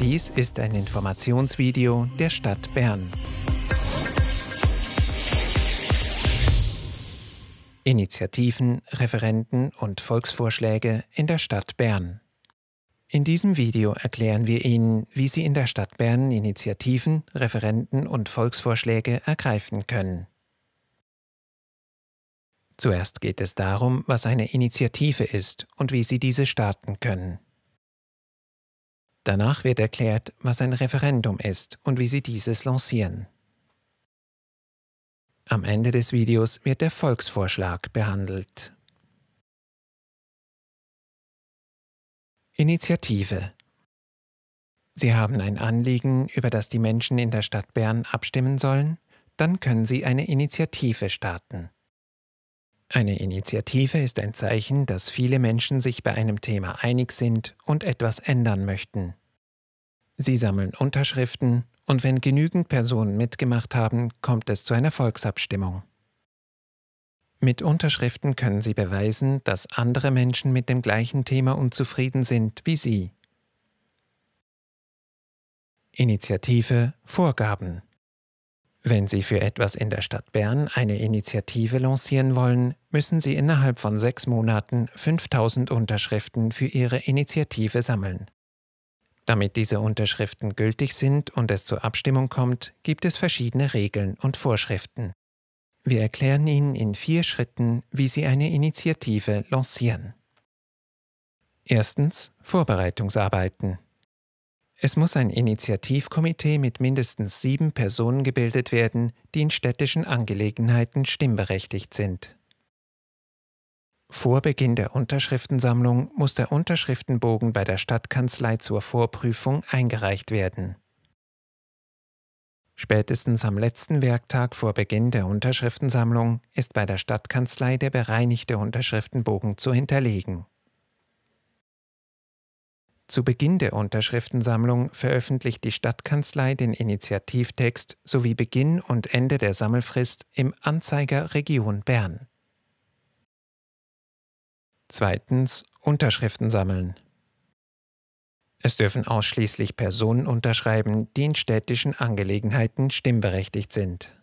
Dies ist ein Informationsvideo der Stadt Bern. Initiativen, Referenten und Volksvorschläge in der Stadt Bern. In diesem Video erklären wir Ihnen, wie Sie in der Stadt Bern Initiativen, Referenten und Volksvorschläge ergreifen können. Zuerst geht es darum, was eine Initiative ist und wie Sie diese starten können. Danach wird erklärt, was ein Referendum ist und wie Sie dieses lancieren. Am Ende des Videos wird der Volksvorschlag behandelt. Initiative Sie haben ein Anliegen, über das die Menschen in der Stadt Bern abstimmen sollen? Dann können Sie eine Initiative starten. Eine Initiative ist ein Zeichen, dass viele Menschen sich bei einem Thema einig sind und etwas ändern möchten. Sie sammeln Unterschriften und wenn genügend Personen mitgemacht haben, kommt es zu einer Volksabstimmung. Mit Unterschriften können Sie beweisen, dass andere Menschen mit dem gleichen Thema unzufrieden sind wie Sie. Initiative Vorgaben wenn Sie für etwas in der Stadt Bern eine Initiative lancieren wollen, müssen Sie innerhalb von sechs Monaten 5000 Unterschriften für Ihre Initiative sammeln. Damit diese Unterschriften gültig sind und es zur Abstimmung kommt, gibt es verschiedene Regeln und Vorschriften. Wir erklären Ihnen in vier Schritten, wie Sie eine Initiative lancieren. Erstens Vorbereitungsarbeiten. Es muss ein Initiativkomitee mit mindestens sieben Personen gebildet werden, die in städtischen Angelegenheiten stimmberechtigt sind. Vor Beginn der Unterschriftensammlung muss der Unterschriftenbogen bei der Stadtkanzlei zur Vorprüfung eingereicht werden. Spätestens am letzten Werktag vor Beginn der Unterschriftensammlung ist bei der Stadtkanzlei der bereinigte Unterschriftenbogen zu hinterlegen. Zu Beginn der Unterschriftensammlung veröffentlicht die Stadtkanzlei den Initiativtext sowie Beginn und Ende der Sammelfrist im Anzeiger Region Bern. Zweitens Unterschriften sammeln. Es dürfen ausschließlich Personen unterschreiben, die in städtischen Angelegenheiten stimmberechtigt sind.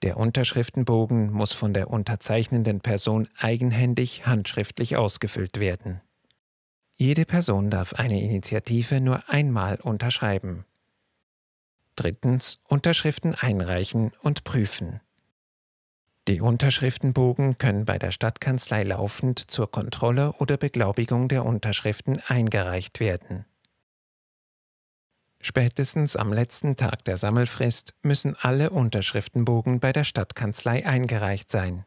Der Unterschriftenbogen muss von der unterzeichnenden Person eigenhändig handschriftlich ausgefüllt werden. Jede Person darf eine Initiative nur einmal unterschreiben. Drittens Unterschriften einreichen und prüfen. Die Unterschriftenbogen können bei der Stadtkanzlei laufend zur Kontrolle oder Beglaubigung der Unterschriften eingereicht werden. Spätestens am letzten Tag der Sammelfrist müssen alle Unterschriftenbogen bei der Stadtkanzlei eingereicht sein.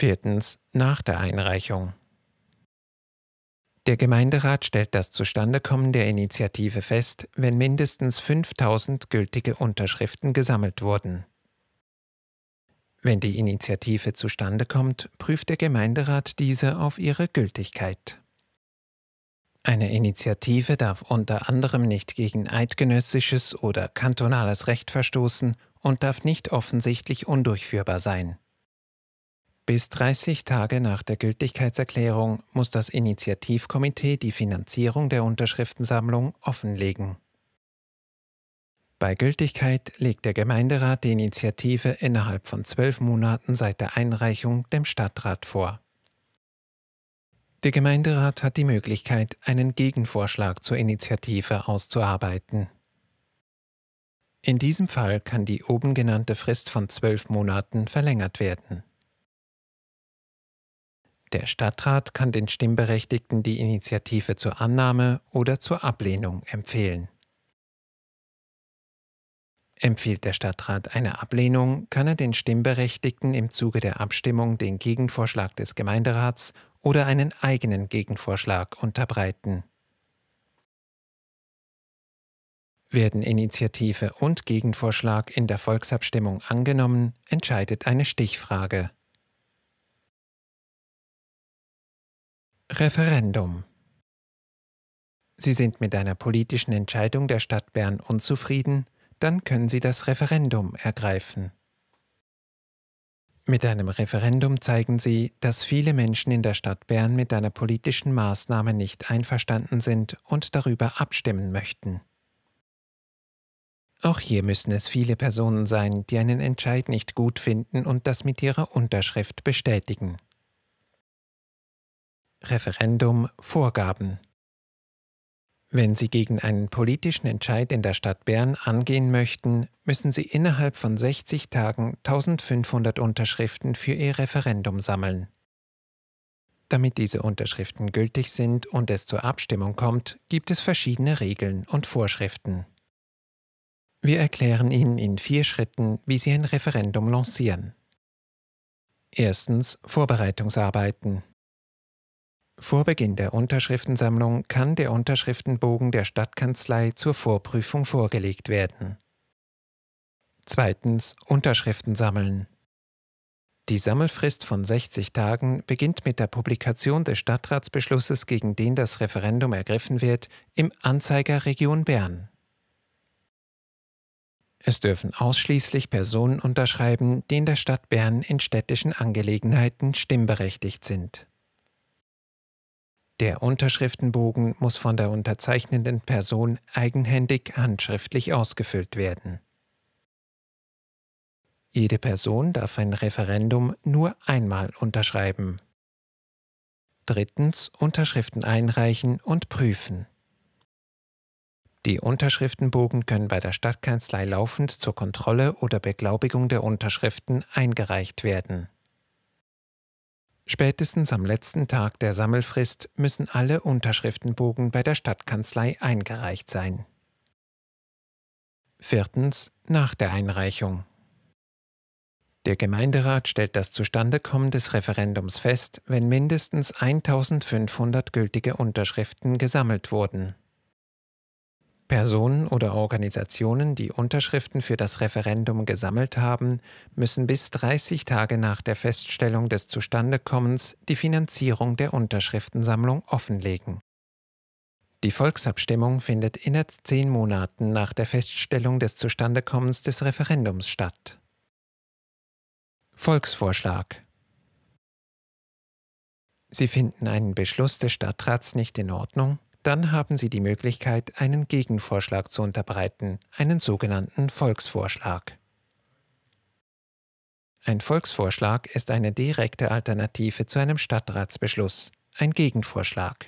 Viertens. Nach der Einreichung. Der Gemeinderat stellt das Zustandekommen der Initiative fest, wenn mindestens 5000 gültige Unterschriften gesammelt wurden. Wenn die Initiative zustande kommt, prüft der Gemeinderat diese auf ihre Gültigkeit. Eine Initiative darf unter anderem nicht gegen eidgenössisches oder kantonales Recht verstoßen und darf nicht offensichtlich undurchführbar sein. Bis 30 Tage nach der Gültigkeitserklärung muss das Initiativkomitee die Finanzierung der Unterschriftensammlung offenlegen. Bei Gültigkeit legt der Gemeinderat die Initiative innerhalb von zwölf Monaten seit der Einreichung dem Stadtrat vor. Der Gemeinderat hat die Möglichkeit, einen Gegenvorschlag zur Initiative auszuarbeiten. In diesem Fall kann die oben genannte Frist von zwölf Monaten verlängert werden. Der Stadtrat kann den Stimmberechtigten die Initiative zur Annahme oder zur Ablehnung empfehlen. Empfiehlt der Stadtrat eine Ablehnung, kann er den Stimmberechtigten im Zuge der Abstimmung den Gegenvorschlag des Gemeinderats oder einen eigenen Gegenvorschlag unterbreiten. Werden Initiative und Gegenvorschlag in der Volksabstimmung angenommen, entscheidet eine Stichfrage. Referendum Sie sind mit einer politischen Entscheidung der Stadt Bern unzufrieden, dann können Sie das Referendum ergreifen. Mit einem Referendum zeigen Sie, dass viele Menschen in der Stadt Bern mit einer politischen Maßnahme nicht einverstanden sind und darüber abstimmen möchten. Auch hier müssen es viele Personen sein, die einen Entscheid nicht gut finden und das mit ihrer Unterschrift bestätigen. Referendum Vorgaben. Wenn Sie gegen einen politischen Entscheid in der Stadt Bern angehen möchten, müssen Sie innerhalb von 60 Tagen 1500 Unterschriften für Ihr Referendum sammeln. Damit diese Unterschriften gültig sind und es zur Abstimmung kommt, gibt es verschiedene Regeln und Vorschriften. Wir erklären Ihnen in vier Schritten, wie Sie ein Referendum lancieren. Erstens Vorbereitungsarbeiten. Vor Beginn der Unterschriftensammlung kann der Unterschriftenbogen der Stadtkanzlei zur Vorprüfung vorgelegt werden. Zweitens Unterschriften sammeln. Die Sammelfrist von 60 Tagen beginnt mit der Publikation des Stadtratsbeschlusses, gegen den das Referendum ergriffen wird, im Anzeiger Region Bern. Es dürfen ausschließlich Personen unterschreiben, die in der Stadt Bern in städtischen Angelegenheiten stimmberechtigt sind. Der Unterschriftenbogen muss von der unterzeichnenden Person eigenhändig handschriftlich ausgefüllt werden. Jede Person darf ein Referendum nur einmal unterschreiben. Drittens Unterschriften einreichen und prüfen. Die Unterschriftenbogen können bei der Stadtkanzlei laufend zur Kontrolle oder Beglaubigung der Unterschriften eingereicht werden. Spätestens am letzten Tag der Sammelfrist müssen alle Unterschriftenbogen bei der Stadtkanzlei eingereicht sein. Viertens. Nach der Einreichung. Der Gemeinderat stellt das Zustandekommen des Referendums fest, wenn mindestens 1500 gültige Unterschriften gesammelt wurden. Personen oder Organisationen, die Unterschriften für das Referendum gesammelt haben, müssen bis 30 Tage nach der Feststellung des Zustandekommens die Finanzierung der Unterschriftensammlung offenlegen. Die Volksabstimmung findet innerhalb zehn Monaten nach der Feststellung des Zustandekommens des Referendums statt. Volksvorschlag Sie finden einen Beschluss des Stadtrats nicht in Ordnung? Dann haben Sie die Möglichkeit, einen Gegenvorschlag zu unterbreiten, einen sogenannten Volksvorschlag. Ein Volksvorschlag ist eine direkte Alternative zu einem Stadtratsbeschluss, ein Gegenvorschlag.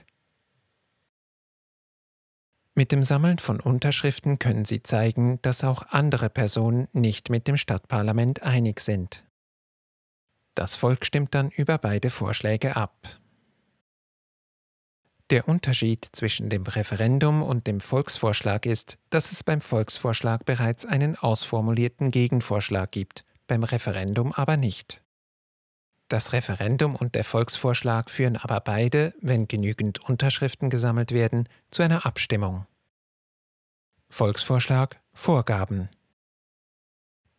Mit dem Sammeln von Unterschriften können Sie zeigen, dass auch andere Personen nicht mit dem Stadtparlament einig sind. Das Volk stimmt dann über beide Vorschläge ab. Der Unterschied zwischen dem Referendum und dem Volksvorschlag ist, dass es beim Volksvorschlag bereits einen ausformulierten Gegenvorschlag gibt, beim Referendum aber nicht. Das Referendum und der Volksvorschlag führen aber beide, wenn genügend Unterschriften gesammelt werden, zu einer Abstimmung. Volksvorschlag Vorgaben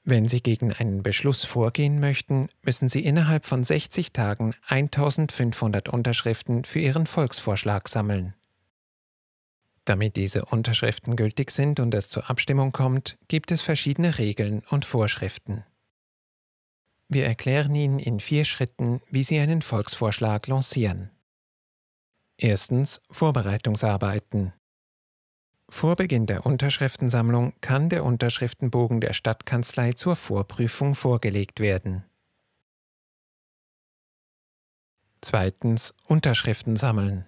wenn Sie gegen einen Beschluss vorgehen möchten, müssen Sie innerhalb von 60 Tagen 1500 Unterschriften für Ihren Volksvorschlag sammeln. Damit diese Unterschriften gültig sind und es zur Abstimmung kommt, gibt es verschiedene Regeln und Vorschriften. Wir erklären Ihnen in vier Schritten, wie Sie einen Volksvorschlag lancieren. Erstens Vorbereitungsarbeiten. Vor Beginn der Unterschriftensammlung kann der Unterschriftenbogen der Stadtkanzlei zur Vorprüfung vorgelegt werden. Zweitens Unterschriften sammeln.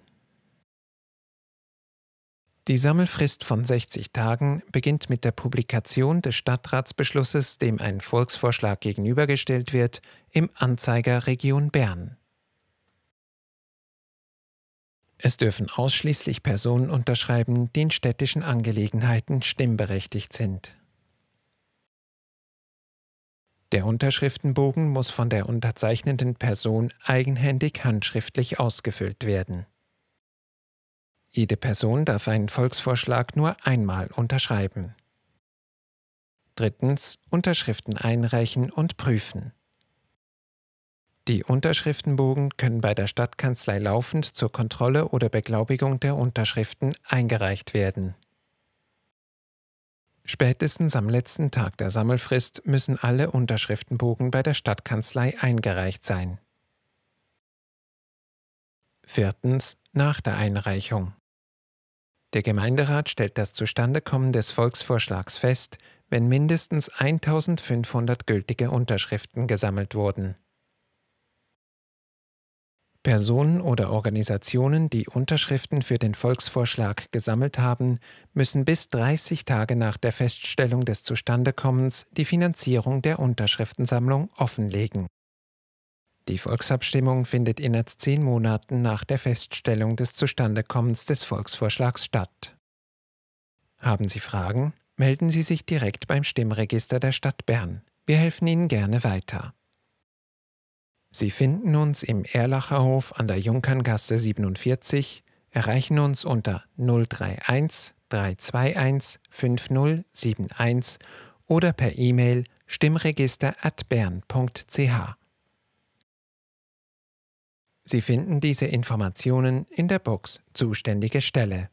Die Sammelfrist von 60 Tagen beginnt mit der Publikation des Stadtratsbeschlusses, dem ein Volksvorschlag gegenübergestellt wird, im Anzeiger Region Bern. Es dürfen ausschließlich Personen unterschreiben, die in städtischen Angelegenheiten stimmberechtigt sind. Der Unterschriftenbogen muss von der unterzeichnenden Person eigenhändig handschriftlich ausgefüllt werden. Jede Person darf einen Volksvorschlag nur einmal unterschreiben. Drittens Unterschriften einreichen und prüfen. Die Unterschriftenbogen können bei der Stadtkanzlei laufend zur Kontrolle oder Beglaubigung der Unterschriften eingereicht werden. Spätestens am letzten Tag der Sammelfrist müssen alle Unterschriftenbogen bei der Stadtkanzlei eingereicht sein. Viertens. Nach der Einreichung. Der Gemeinderat stellt das Zustandekommen des Volksvorschlags fest, wenn mindestens 1500 gültige Unterschriften gesammelt wurden. Personen oder Organisationen, die Unterschriften für den Volksvorschlag gesammelt haben, müssen bis 30 Tage nach der Feststellung des Zustandekommens die Finanzierung der Unterschriftensammlung offenlegen. Die Volksabstimmung findet innerhalb zehn Monaten nach der Feststellung des Zustandekommens des Volksvorschlags statt. Haben Sie Fragen? Melden Sie sich direkt beim Stimmregister der Stadt Bern. Wir helfen Ihnen gerne weiter. Sie finden uns im Erlacher Hof an der Junkerngasse 47, erreichen uns unter 031 321 5071 oder per E-Mail stimmregister at bern.ch. Sie finden diese Informationen in der Box Zuständige Stelle.